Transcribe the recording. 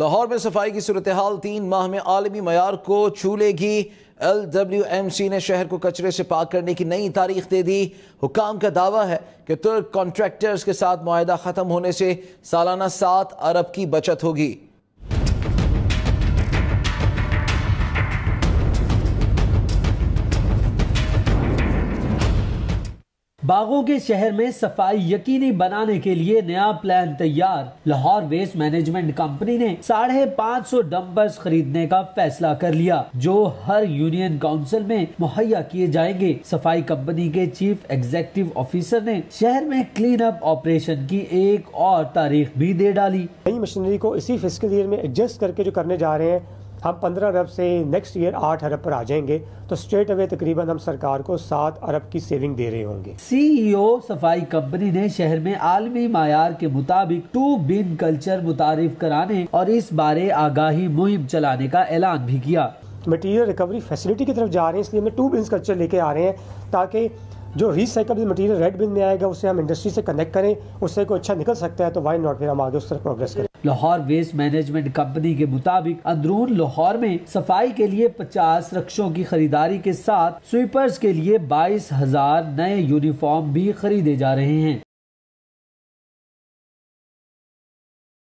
लाहौर में सफाई की सूरत हाल तीन माह में आलमी मैार को छू लेगी एल डब्ल्यू एम सी ने शहर को कचरे से पाक करने की नई तारीख दे दी हुकाम का दावा है कि तुर्क कॉन्ट्रैक्टर्स के साथ माह ख़त्म होने से सालाना सात अरब की बचत होगी बागों के शहर में सफाई यकीनी बनाने के लिए नया प्लान तैयार लाहौर वेस्ट मैनेजमेंट कंपनी ने साढ़े पाँच सौ डम्बर्स खरीदने का फैसला कर लिया जो हर यूनियन काउंसिल में मुहैया किए जाएंगे सफाई कंपनी के चीफ एग्जेक्टिव ऑफिसर ने शहर में क्लीन अप ऑपरेशन की एक और तारीख भी दे डाली नई मशीनरी को इसी फिजिकल ईयर में एडजस्ट करके जो करने जा रहे हैं हम पंद्रह अरब से नेक्स्ट ईयर आठ अरब पर आ जाएंगे तो स्ट्रेट अवे तकरीबन हम सरकार को सात अरब की सेविंग दे रहे होंगे सीईओ e सफाई कंपनी ने शहर में आलमी मायार के मुताबिक टू बिन कल्चर मुतारफ कराने और इस बारे आगाही मुहिम चलाने का ऐलान भी किया मटीरियल रिकवरी फैसिलिटी की तरफ जा रहे हैं इसलिए हमें टू बिन कल्चर लेके आ रहे हैं ताकि जो रिसाइकल मटीरियल रेड बिन में आएगा उसे हम इंडस्ट्री से कनेक्ट करें उससे कोई अच्छा निकल सकता है तो वाई नॉट फिर हम आगे उस तरफ प्रोग्रेस करें लाहौर वेस्ट मैनेजमेंट कंपनी के मुताबिक अंदरून लाहौर में सफाई के लिए 50 रक्षों की खरीदारी के साथ स्वीपर्स के लिए बाईस हजार नए यूनिफॉर्म भी खरीदे जा रहे हैं